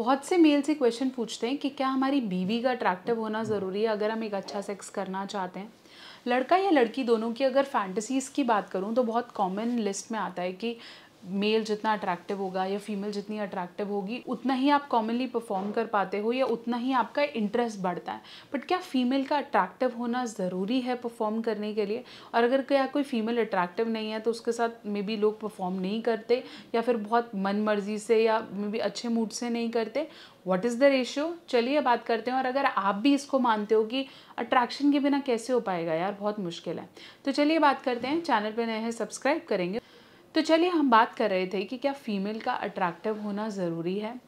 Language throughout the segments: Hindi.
बहुत से मेल से क्वेश्चन पूछते हैं कि क्या हमारी बीवी का अट्रैक्टिव होना ज़रूरी है अगर हम एक अच्छा सेक्स करना चाहते हैं लड़का या लड़की दोनों की अगर फैंटसीज़ की बात करूँ तो बहुत कॉमन लिस्ट में आता है कि मेल जितना अट्रैक्टिव होगा या फीमेल जितनी अट्रैक्टिव होगी उतना ही आप कॉमनली परफॉर्म कर पाते हो या उतना ही आपका इंटरेस्ट बढ़ता है बट क्या फीमेल का अट्रैक्टिव होना ज़रूरी है परफॉर्म करने के लिए और अगर क्या कोई फीमेल अट्रैक्टिव नहीं है तो उसके साथ मे बी लोग परफॉर्म नहीं करते या फिर बहुत मन मर्जी से या मे बी अच्छे मूड से नहीं करते वॉट इज़ द रेशियो चलिए बात करते हैं और अगर आप भी इसको मानते हो कि अट्रैक्शन के बिना कैसे हो पाएगा यार बहुत मुश्किल है तो चलिए बात करते हैं चैनल पर नए हैं सब्सक्राइब करेंगे तो चलिए हम बात कर रहे थे कि क्या फीमेल का अट्रैक्टिव होना ज़रूरी है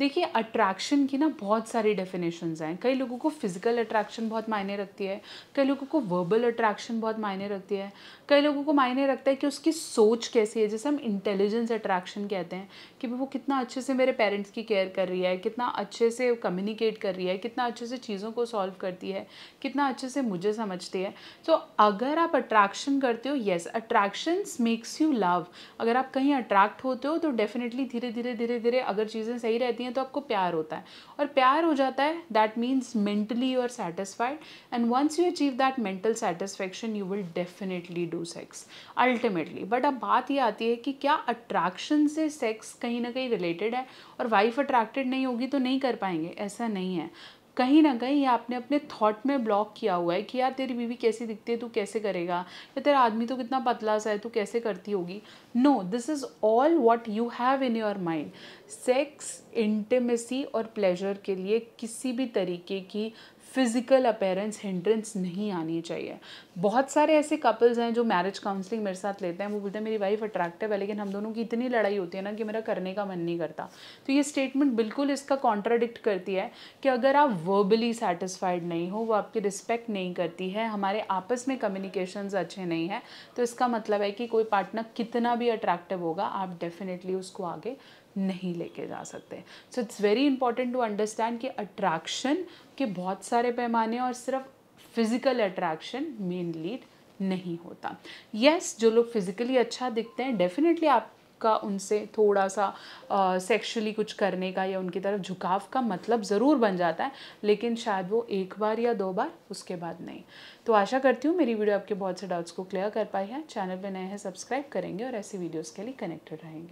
देखिए अट्रैक्शन की ना बहुत सारी डेफिनेशंस हैं कई लोगों को फिजिकल अट्रैक्शन बहुत मायने रखती है कई लोगों को वर्बल अट्रैक्शन बहुत मायने रखती है कई लोगों को मायने रखता है कि उसकी सोच कैसी है जैसे हम इंटेलिजेंस अट्रैक्शन कहते हैं कि वो कितना अच्छे से मेरे पेरेंट्स की केयर कर रही है कितना अच्छे से कम्युनिकेट कर रही है कितना अच्छे से चीज़ों को सॉल्व करती है कितना अच्छे से मुझे समझती है तो अगर आप अट्रैक्शन करते हो yes attractions makes you love अगर आप कहीं अट्रैक्ट होते हो तो डेफिनेटली धीरे धीरे धीरे धीरे अगर चीज़ें सही रहती हैं हैं तो आपको प्यार होता है और प्यार हो जाता है that means mentally you are satisfied and once you achieve that mental satisfaction you will definitely do sex ultimately but अब बात ये आती है कि क्या अट्रैक्शन से सेक्स कहीं ना कहीं रिलेटेड है और वाइफ अट्रैक्टेड नहीं होगी तो नहीं कर पाएंगे ऐसा नहीं है कहीं ना कहीं आपने अपने थॉट में ब्लॉक किया हुआ है कि यार तेरी बीवी कैसी दिखती है तू कैसे करेगा या तेरा आदमी तो कितना पतला सा है तू कैसे करती होगी no this is all what you have in your mind sex intimacy और प्लेजर के लिए किसी भी तरीके की फिज़िकल अपेरेंस हिंड्रेंस नहीं आनी चाहिए बहुत सारे ऐसे कपल्स हैं जो मैरिज काउंसलिंग मेरे साथ लेते हैं वो बोलते हैं मेरी वाइफ अट्रैक्टिव है लेकिन हम दोनों की इतनी लड़ाई होती है ना कि मेरा करने का मन नहीं करता तो ये स्टेटमेंट बिल्कुल इसका कॉन्ट्राडिक्ट करती है कि अगर आप वर्बली सेटिस्फाइड नहीं हो वो आपकी रिस्पेक्ट नहीं करती है हमारे आपस में कम्युनिकेशन अच्छे नहीं हैं तो इसका मतलब है कि कोई पार्टनर कितना भी अट्रैक्टिव होगा आप डेफिनेटली उसको आगे नहीं लेके जा सकते so it's very important to understand कि अट्रैक्शन कि बहुत सारे पैमाने और सिर्फ फिज़िकल अट्रैक्शन मेन लीड नहीं होता यस yes, जो लोग फिज़िकली अच्छा दिखते हैं डेफिनेटली आप का उनसे थोड़ा सा सेक्सुअली uh, कुछ करने का या उनकी तरफ झुकाव का मतलब ज़रूर बन जाता है लेकिन शायद वो एक बार या दो बार उसके बाद नहीं तो आशा करती हूँ मेरी वीडियो आपके बहुत से डाउट्स को क्लियर कर पाई है चैनल पर नए हैं सब्सक्राइब करेंगे और ऐसी वीडियोज़ के लिए कनेक्टेड रहेंगे